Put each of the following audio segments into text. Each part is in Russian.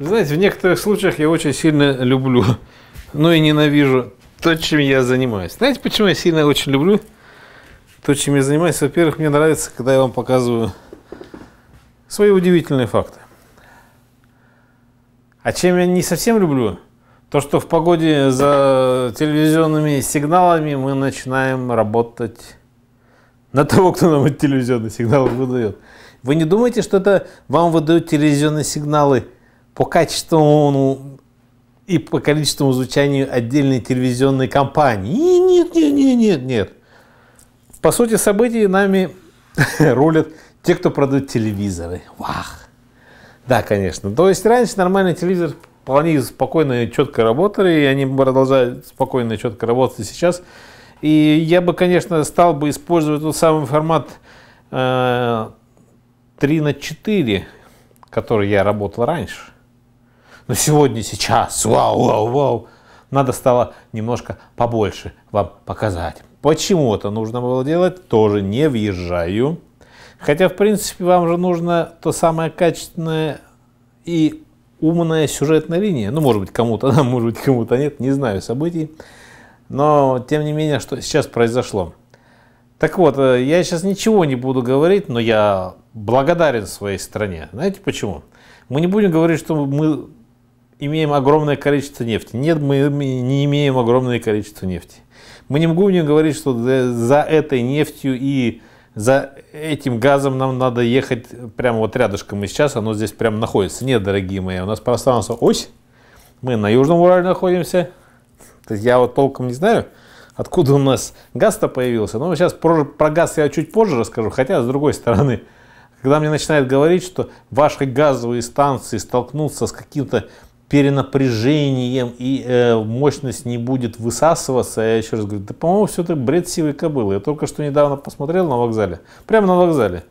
Знаете, в некоторых случаях я очень сильно люблю, но и ненавижу то, чем я занимаюсь. Знаете, почему я сильно очень люблю то, чем я занимаюсь? Во-первых, мне нравится, когда я вам показываю свои удивительные факты. А чем я не совсем люблю, то, что в погоде за телевизионными сигналами мы начинаем работать на того, кто нам эти телевизионные сигналы выдает. Вы не думаете, что это вам выдают телевизионные сигналы – по качеству и по количеству звучания отдельной телевизионной кампании Нет, нет, нет, нет, нет. По сути событий нами рулят те, кто продают телевизоры. Вах! Да, конечно. То есть раньше нормальный телевизор вполне спокойно и четко работали, и они продолжают спокойно и четко работать сейчас. И я бы, конечно, стал бы использовать тот самый формат э, 3 на 4, который я работал раньше. Но сегодня, сейчас, вау, вау, вау, надо стало немножко побольше вам показать. Почему это нужно было делать, тоже не въезжаю. Хотя, в принципе, вам же нужно то самое качественное и умная сюжетная линия. Ну, может быть, кому-то она, может быть, кому-то нет, не знаю событий. Но, тем не менее, что сейчас произошло. Так вот, э, я сейчас ничего не буду говорить, но я благодарен своей стране. Знаете почему? Мы не будем говорить, что мы имеем огромное количество нефти. Нет, мы не имеем огромное количество нефти. Мы не будем говорить, что за этой нефтью и за этим газом нам надо ехать прямо вот рядышком. И сейчас оно здесь прямо находится. Нет, дорогие мои, у нас пространство ось. Мы на Южном Урале находимся. То есть я вот толком не знаю, откуда у нас газ-то появился. Но сейчас про, про газ я чуть позже расскажу. Хотя, с другой стороны, когда мне начинают говорить, что ваши газовые станции столкнутся с каким-то перенапряжением, и э, мощность не будет высасываться. Я еще раз говорю, да, по-моему, все это бред сивой кобылы. Я только что недавно посмотрел на вокзале, прямо на вокзале.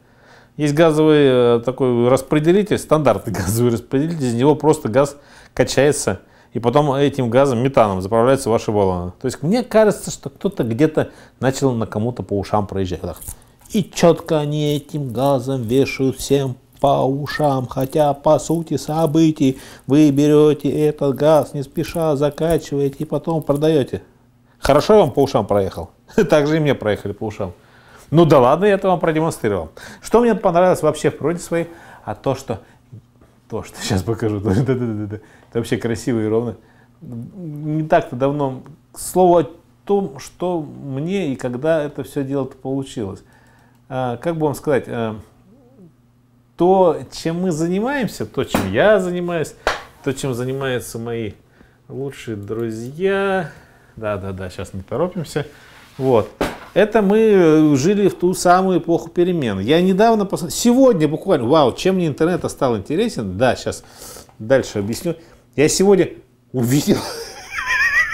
Есть газовый э, такой распределитель, стандартный газовый распределитель, из него просто газ качается, и потом этим газом, метаном, заправляются ваши баллоны. То есть мне кажется, что кто-то где-то начал на кому-то по ушам проезжать. И четко они этим газом вешают всем по ушам, хотя по сути событий вы берете этот газ, не спеша закачиваете и потом продаете. Хорошо я вам по ушам проехал? Так же и мне проехали по ушам. Ну да ладно, я это вам продемонстрировал. Что мне понравилось вообще в природе своей, а то, что... То, что сейчас покажу, это вообще красиво и ровно. Не так-то давно. К слову о том, что мне и когда это все дело то получилось. А, как бы вам сказать, а, то, чем мы занимаемся, то, чем я занимаюсь, то, чем занимаются мои лучшие друзья, да-да-да, сейчас не торопимся, вот, это мы э, жили в ту самую эпоху перемен. Я недавно, посмотрел, сегодня буквально, вау, чем мне интернет стал интересен, да, сейчас дальше объясню. Я сегодня увидел,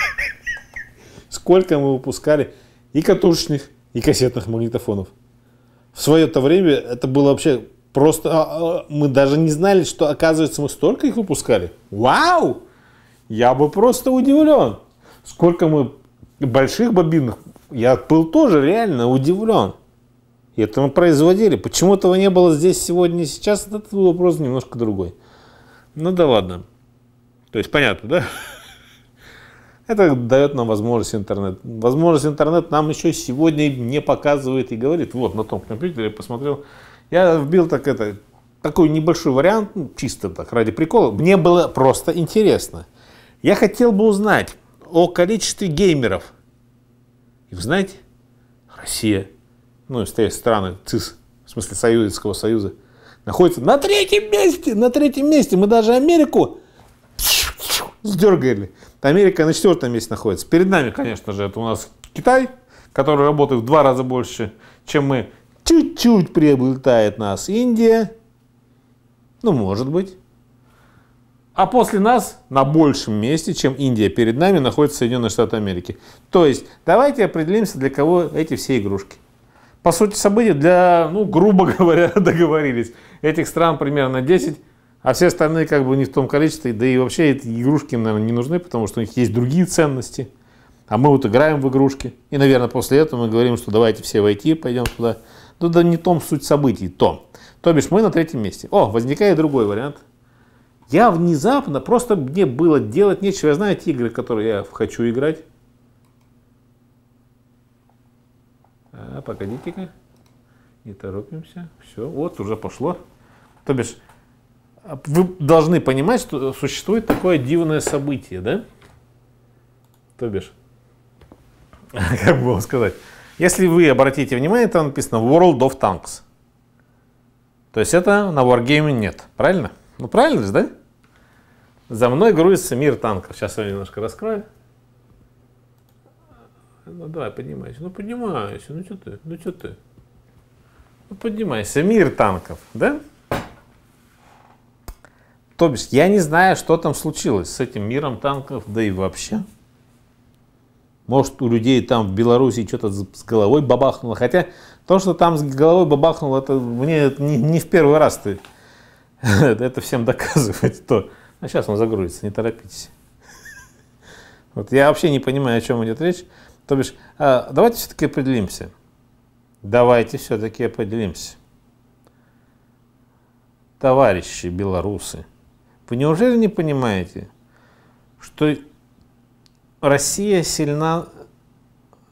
сколько мы выпускали и катушечных, и кассетных магнитофонов. В свое-то время это было вообще Просто а, а, мы даже не знали, что, оказывается, мы столько их выпускали. Вау! Я бы просто удивлен. Сколько мы больших бобинных. Я был тоже реально удивлен. И это мы производили. Почему этого не было здесь сегодня и сейчас, этот вопрос немножко другой. Ну да ладно. То есть понятно, да? Это дает нам возможность интернет. Возможность интернет нам еще сегодня не показывает и говорит. Вот на том компьютере я посмотрел я вбил так это, такой небольшой вариант, ну, чисто так, ради прикола. Мне было просто интересно. Я хотел бы узнать о количестве геймеров. И вы знаете, Россия, ну, и страны ЦИС, в смысле Советского Союза, находится на третьем месте, на третьем месте. Мы даже Америку сдергали. Америка на четвертом месте находится. Перед нами, конечно же, это у нас Китай, который работает в два раза больше, чем мы. Чуть-чуть приобретает нас Индия, ну, может быть. А после нас на большем месте, чем Индия, перед нами находится Соединенные Штаты Америки. То есть давайте определимся, для кого эти все игрушки. По сути события для, ну, грубо говоря, договорились. Этих стран примерно 10, а все остальные как бы не в том количестве. Да и вообще эти игрушки им, наверное, не нужны, потому что у них есть другие ценности. А мы вот играем в игрушки. И, наверное, после этого мы говорим, что давайте все войти, пойдем туда. Ну да не том суть событий, то. То бишь мы на третьем месте. О, возникает другой вариант. Я внезапно, просто мне было делать нечего. Я знаю те игры, которые я хочу играть. А, погодите-ка. Не торопимся. Все, вот уже пошло. То бишь, вы должны понимать, что существует такое дивное событие, да? То бишь, как бы вам сказать, если вы обратите внимание, там написано World of Tanks. То есть это на Wargame нет, правильно? Ну правильно же, да? За мной грузится мир танков. Сейчас я немножко раскрою. Ну давай, поднимайся. Ну поднимайся, ну что ты, ну что ты. Ну поднимайся, мир танков, да? То бишь, я не знаю, что там случилось с этим миром танков, да и вообще. Может, у людей там в Беларуси что-то с головой бабахнуло. Хотя то, что там с головой бабахнуло, это мне не, не в первый раз ты это всем доказывать. То. А сейчас он загрузится, не торопитесь. Вот я вообще не понимаю, о чем идет речь. То бишь, а, давайте все-таки определимся. Давайте все-таки определимся. Товарищи белорусы, вы неужели не понимаете, что Россия сильна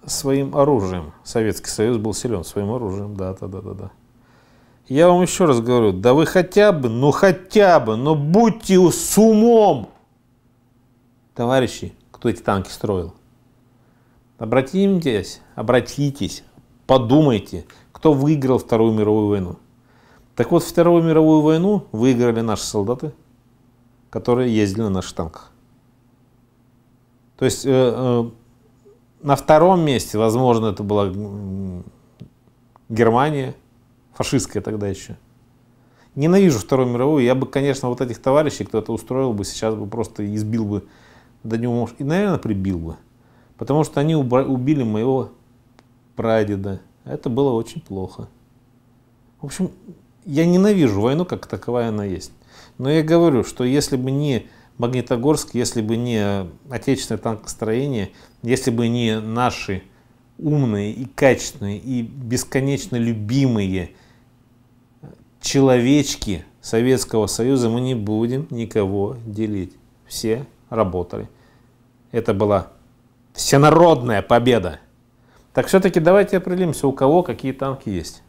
своим оружием. Советский Союз был силен своим оружием, да, да, да, да, да. Я вам еще раз говорю, да вы хотя бы, ну хотя бы, но ну будьте с умом, товарищи, кто эти танки строил. Обратитесь, обратитесь, подумайте, кто выиграл Вторую мировую войну. Так вот, Вторую мировую войну выиграли наши солдаты, которые ездили на наших танках. То есть э, э, на втором месте, возможно, это была Германия, фашистская тогда еще. Ненавижу Вторую мировую. Я бы, конечно, вот этих товарищей, кто это устроил бы, сейчас бы просто избил бы до него, и, наверное, прибил бы. Потому что они убили моего прадеда. Это было очень плохо. В общем, я ненавижу войну, как таковая она есть. Но я говорю, что если бы не Магнитогорск, если бы не отечественное танкостроение, если бы не наши умные и качественные и бесконечно любимые человечки Советского Союза, мы не будем никого делить. Все работали. Это была всенародная победа. Так все-таки давайте определимся, у кого какие танки есть.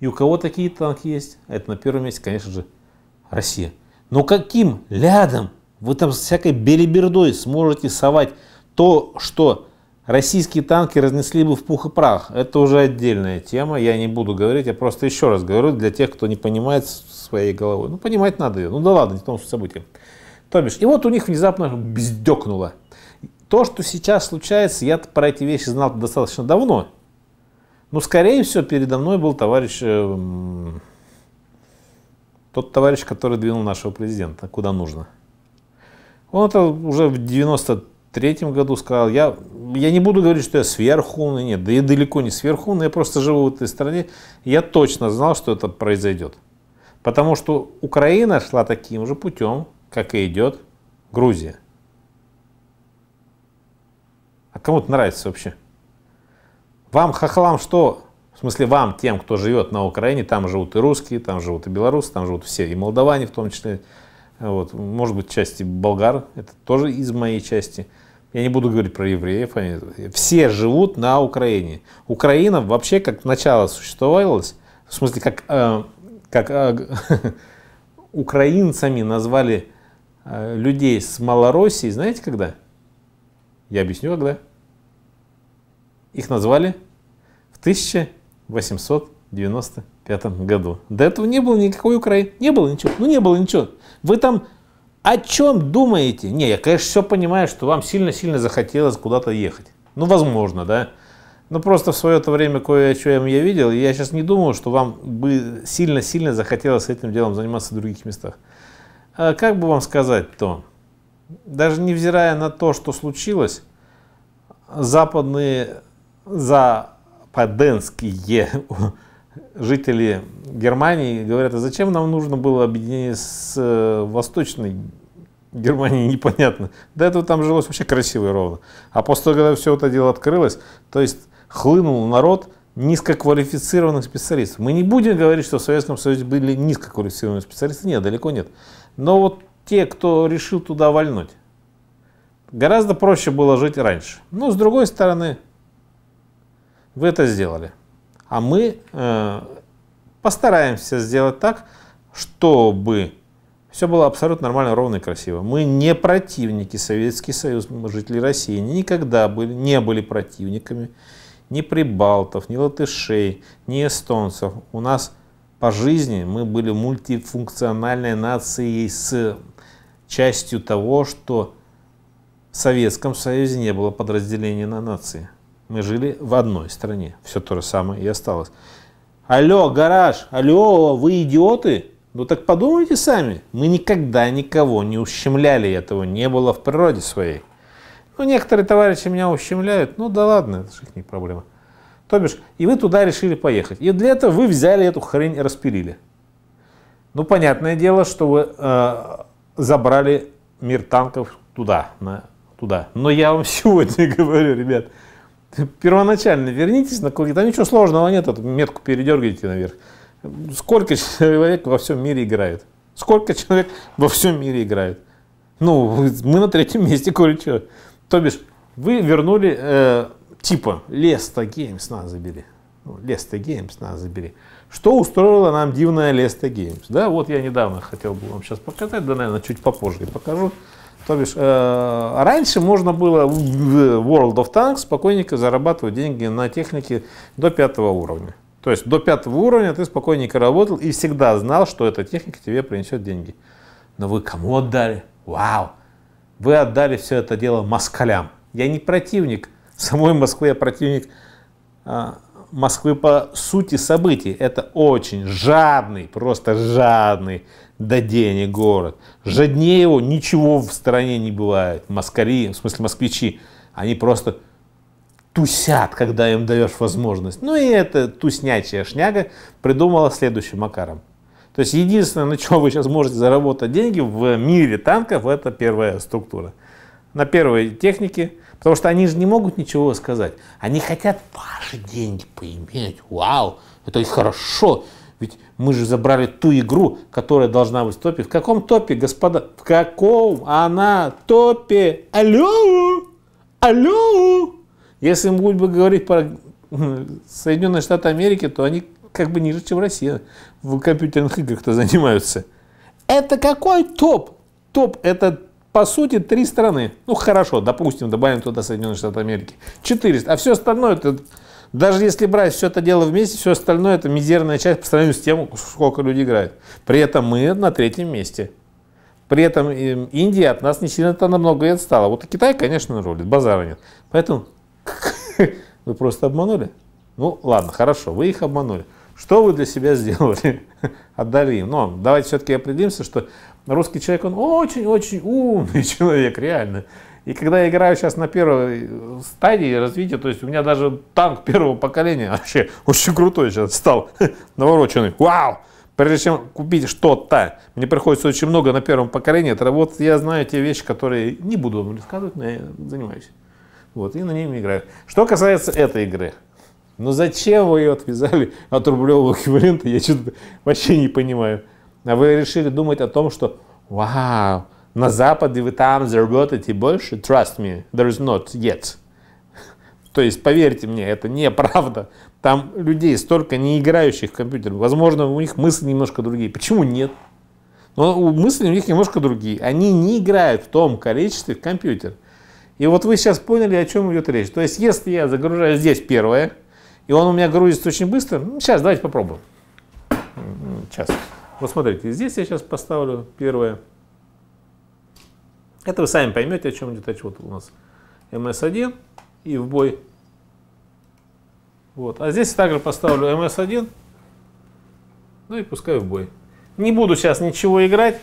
И у кого такие танки есть, это на первом месте, конечно же, Россия. Но каким лядом вы там всякой белибердой сможете совать то, что российские танки разнесли бы в пух и прах? Это уже отдельная тема, я не буду говорить, я просто еще раз говорю для тех, кто не понимает своей головой. Ну, понимать надо ее, ну да ладно, не в том событии. То бишь, и вот у них внезапно бздекнуло. То, что сейчас случается, я про эти вещи знал достаточно давно. Но, скорее всего, передо мной был товарищ эм, тот товарищ, который двинул нашего президента, куда нужно. Он это уже в 93-м году сказал, я, я не буду говорить, что я сверхумный, нет, да я далеко не сверхумный, я просто живу в этой стране, я точно знал, что это произойдет. Потому что Украина шла таким же путем, как и идет Грузия. А кому-то нравится вообще? Вам, хохлам, что в смысле, вам, тем, кто живет на Украине, там живут и русские, там живут и белорусы, там живут все, и молдаване в том числе. Вот. Может быть, части болгар, это тоже из моей части. Я не буду говорить про евреев, они, все живут на Украине. Украина вообще как начало существовалась, в смысле, как, э, как э, украинцами назвали э, людей с Малороссии, знаете когда? Я объясню, когда. Их назвали в 1000 1895 году. До этого не было никакой Украины. Не было ничего. Ну, не было ничего. Вы там о чем думаете? Не, я, конечно, все понимаю, что вам сильно-сильно захотелось куда-то ехать. Ну, возможно, да. Но просто в свое-то время кое о я видел, и я сейчас не думаю, что вам бы сильно-сильно захотелось этим делом заниматься в других местах. А как бы вам сказать то? Даже невзирая на то, что случилось, западные за поденские жители Германии говорят, а зачем нам нужно было объединение с э, Восточной Германией, непонятно. До этого там жилось вообще красиво и ровно. А после того, когда все это дело открылось, то есть хлынул народ низкоквалифицированных специалистов. Мы не будем говорить, что в Советском Союзе были низкоквалифицированные специалисты, нет, далеко нет. Но вот те, кто решил туда вольнуть, гораздо проще было жить раньше. Но ну, с другой стороны, вы это сделали. А мы э, постараемся сделать так, чтобы все было абсолютно нормально, ровно и красиво. Мы не противники Советский Союз, мы жители России никогда были, не были противниками ни прибалтов, ни латышей, ни эстонцев. У нас по жизни мы были мультифункциональной нацией с частью того, что в Советском Союзе не было подразделения на нации. Мы жили в одной стране. Все то же самое и осталось. Алло, гараж, алло, вы идиоты? Ну так подумайте сами. Мы никогда никого не ущемляли, этого не было в природе своей. Ну, некоторые товарищи меня ущемляют. Ну да ладно, это же их не проблема. То бишь, и вы туда решили поехать. И для этого вы взяли эту хрень и распилили. Ну, понятное дело, что вы э, забрали мир танков туда, на, туда. Но я вам сегодня говорю, ребят, первоначально вернитесь на круги. да ничего сложного нет, эту метку передергивайте наверх. Сколько человек во всем мире играет? Сколько человек во всем мире играет? Ну, мы на третьем месте кое-что. То бишь, вы вернули э, типа Леста Геймс нас забери. Ну, Леста Геймс нас забери. Что устроила нам дивная Леста Геймс? Да, вот я недавно хотел бы вам сейчас показать, да, наверное, чуть попозже покажу. То бишь, э, раньше можно было в World of Tanks спокойненько зарабатывать деньги на технике до пятого уровня. То есть до пятого уровня ты спокойненько работал и всегда знал, что эта техника тебе принесет деньги. Но вы кому отдали? Вау! Вы отдали все это дело москалям. Я не противник самой Москвы, я противник э, Москвы по сути событий. Это очень жадный, просто жадный да денег город. Жаднее его ничего в стране не бывает. Москали, в смысле москвичи, они просто тусят, когда им даешь возможность. Ну и эта туснячая шняга придумала следующим макаром. То есть единственное, на чем вы сейчас можете заработать деньги в мире танков, это первая структура. На первой технике, потому что они же не могут ничего сказать. Они хотят ваши деньги поиметь. Вау, это и хорошо. Ведь мы же забрали ту игру, которая должна быть в топе. В каком топе, господа? В каком она топе? Алло! Алло! Если мы будем говорить про хм, Соединенные Штаты Америки, то они как бы ниже, чем Россия в компьютерных играх-то занимаются. Это какой топ? Топ – это, по сути, три страны. Ну, хорошо, допустим, добавим туда Соединенные Штаты Америки. 400. А все остальное – это даже если брать все это дело вместе, все остальное это мизерная часть по сравнению с тем, сколько люди играют. При этом мы на третьем месте. При этом эм, Индия от нас не сильно-то намного и отстала. Вот и Китай, конечно, рулит, базара нет. Поэтому вы просто обманули. Ну, ладно, хорошо, вы их обманули. Что вы для себя сделали? Отдали им. Но ну, давайте все-таки определимся, что русский человек, он очень-очень умный человек, реально. И когда я играю сейчас на первой стадии развития, то есть у меня даже танк первого поколения вообще очень крутой сейчас стал, навороченный. Вау! Прежде чем купить что-то, мне приходится очень много на первом поколении. Это вот я знаю те вещи, которые не буду вам рассказывать, но я занимаюсь. Вот, и на ней играю. Что касается этой игры, ну зачем вы ее отвязали от рублевого эквивалента, я что-то вообще не понимаю. А вы решили думать о том, что вау, на Западе вы там заработаете больше. Trust me, there is not yet. То есть, поверьте мне, это неправда. Там людей столько не играющих в компьютер. Возможно, у них мысли немножко другие. Почему нет? Но мысли у них немножко другие. Они не играют в том количестве в компьютер. И вот вы сейчас поняли, о чем идет речь. То есть, если я загружаю здесь первое, и он у меня грузится очень быстро, ну, сейчас давайте попробуем. Сейчас. Вот смотрите, здесь я сейчас поставлю первое. Это вы сами поймете, о чем идет речь. Вот у нас МС 1 и в бой. Вот. А здесь также поставлю МС 1 ну и пускай в бой. Не буду сейчас ничего играть.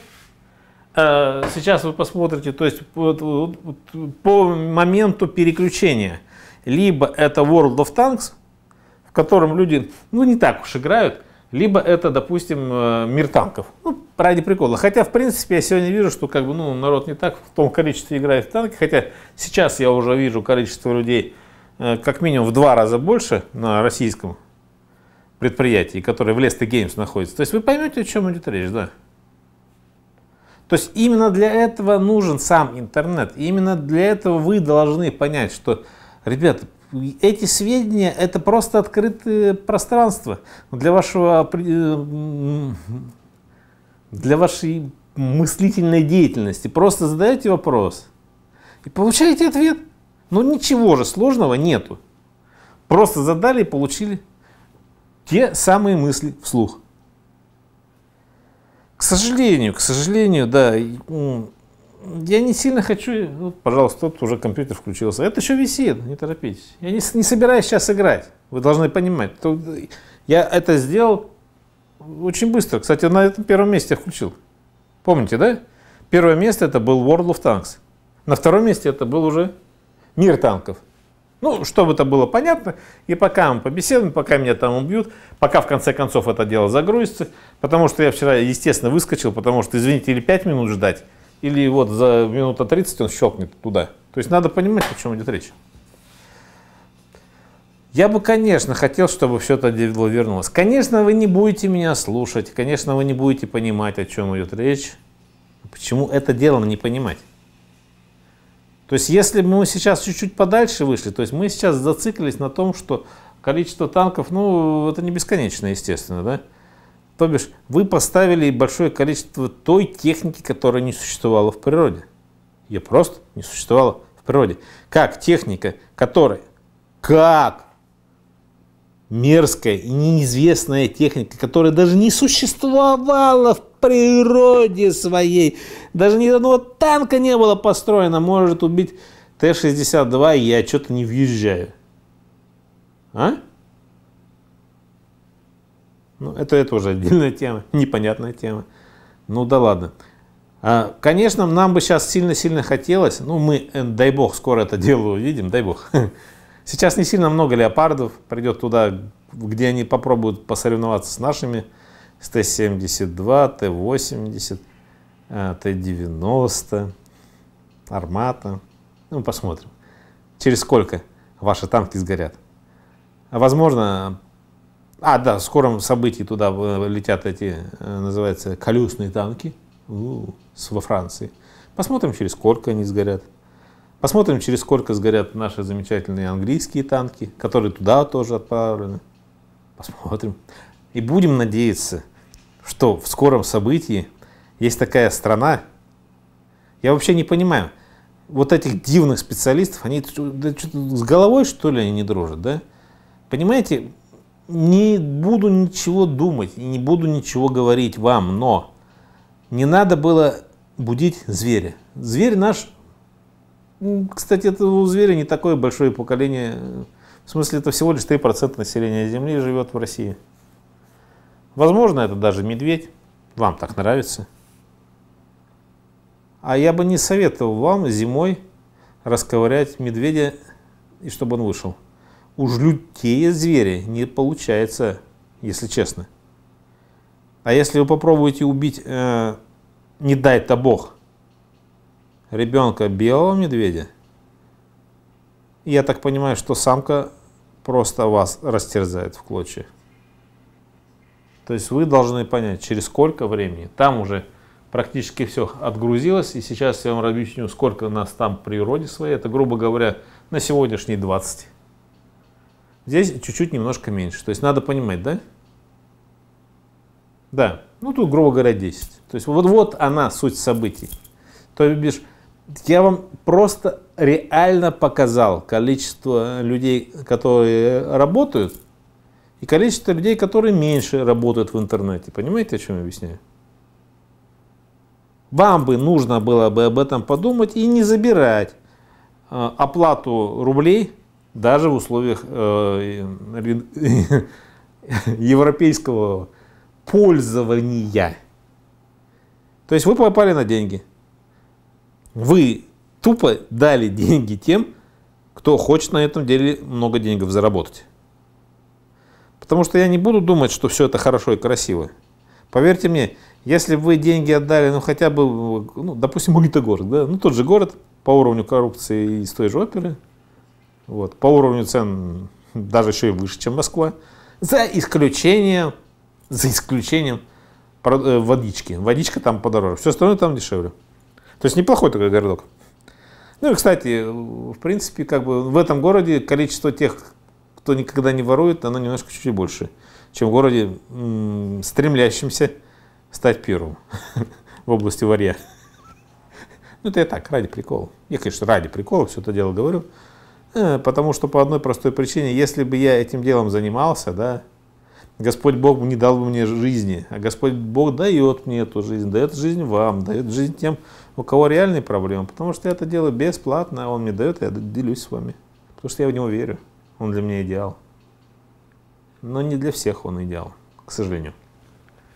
А, сейчас вы посмотрите, то есть вот, вот, по моменту переключения. Либо это World of Tanks, в котором люди, ну не так уж играют, либо это, допустим, э, мир танков. Ну, ради прикола. Хотя, в принципе, я сегодня вижу, что как бы, ну, народ не так в том количестве играет в танки. Хотя сейчас я уже вижу количество людей э, как минимум в два раза больше на российском предприятии, которое в Лесте Геймс находится. То есть вы поймете, о чем идет речь, да? То есть именно для этого нужен сам интернет. И именно для этого вы должны понять, что, ребята, эти сведения – это просто открытое пространство для вашего э, для вашей мыслительной деятельности. Просто задаете вопрос и получаете ответ. Но ну, ничего же сложного нету. Просто задали и получили те самые мысли вслух. К сожалению, к сожалению, да, я не сильно хочу, ну, пожалуйста, тут уже компьютер включился. Это еще висит, не торопитесь. Я не, не собираюсь сейчас играть. Вы должны понимать. Э, я это сделал очень быстро. Кстати, на этом первом месте я включил. Помните, да? Первое место это был World of Tanks. На втором месте это был уже Мир танков. Ну, чтобы это было понятно. И пока мы побеседуем, пока меня там убьют, пока в конце концов это дело загрузится. Потому что я вчера, естественно, выскочил, потому что, извините, или 5 минут ждать, или вот за минута 30 он щелкнет туда. То есть надо понимать, о чем идет речь. Я бы, конечно, хотел, чтобы все это дело вернулось. Конечно, вы не будете меня слушать, конечно, вы не будете понимать, о чем идет речь. Почему это дело не понимать? То есть, если бы мы сейчас чуть-чуть подальше вышли, то есть мы сейчас зациклились на том, что количество танков, ну, это не бесконечно, естественно, да? То бишь, вы поставили большое количество той техники, которая не существовала в природе. Ее просто не существовало в природе. Как техника, которая, как мерзкая и неизвестная техника, которая даже не существовала в природе своей, даже ни одного танка не было построено, может убить Т-62, я что-то не въезжаю. А? Ну, это, это уже отдельная тема, непонятная тема. Ну да ладно. А, конечно, нам бы сейчас сильно-сильно хотелось, ну мы, э, дай бог, скоро это дело увидим, дай бог. Сейчас не сильно много леопардов придет туда, где они попробуют посоревноваться с нашими, с Т-72, Т-80, Т-90, Армата. Ну, посмотрим, через сколько ваши танки сгорят. Возможно, а, да, в скором событии туда э, летят эти, э, называется, колесные танки во Франции. Посмотрим, через сколько они сгорят. Посмотрим, через сколько сгорят наши замечательные английские танки, которые туда тоже отправлены. Посмотрим. И будем надеяться, что в скором событии есть такая страна. Я вообще не понимаю, вот этих дивных специалистов, они да, с головой, что ли, они не дружат, да? Понимаете, не буду ничего думать, не буду ничего говорить вам, но не надо было будить зверя. Зверь наш, кстати, это у зверя не такое большое поколение, в смысле это всего лишь 3% населения Земли живет в России. Возможно, это даже медведь, вам так нравится. А я бы не советовал вам зимой расковырять медведя, и чтобы он вышел уж лютее звери не получается, если честно. А если вы попробуете убить, э, не дай-то бог, ребенка белого медведя, я так понимаю, что самка просто вас растерзает в клочья. То есть вы должны понять, через сколько времени. Там уже практически все отгрузилось. И сейчас я вам объясню, сколько нас там в природе своей. Это, грубо говоря, на сегодняшний 20. Здесь чуть-чуть немножко меньше. То есть надо понимать, да? Да. Ну, тут, грубо говоря, 10. То есть вот, вот она суть событий. То бишь, я вам просто реально показал количество людей, которые работают, и количество людей, которые меньше работают в интернете. Понимаете, о чем я объясняю? Вам бы нужно было бы об этом подумать и не забирать а, оплату рублей даже в условиях э, европейского пользования. То есть вы попали на деньги. Вы тупо дали деньги тем, кто хочет на этом деле много денег заработать. Потому что я не буду думать, что все это хорошо и красиво. Поверьте мне, если бы вы деньги отдали, ну хотя бы, ну, допустим, Магнитогорск, да, ну тот же город по уровню коррупции из той же оперы, вот. По уровню цен даже еще и выше, чем Москва. За исключением, за исключением э, водички. Водичка там подороже. Все остальное там дешевле. То есть неплохой такой городок. Ну и, кстати, в принципе, как бы в этом городе количество тех, кто никогда не ворует, оно немножко чуть-чуть больше, чем в городе, м стать первым в области варья. Ну, это я так, ради прикола. Я, конечно, ради прикола все это дело говорю. Э, потому что по одной простой причине, если бы я этим делом занимался, да, Господь Бог не дал бы мне жизни, а Господь Бог дает мне эту жизнь, дает жизнь вам, дает жизнь тем, у кого реальные проблемы, потому что я это делаю бесплатно, а он мне дает, я делюсь с вами, потому что я в него верю, он для меня идеал. Но не для всех он идеал, к сожалению.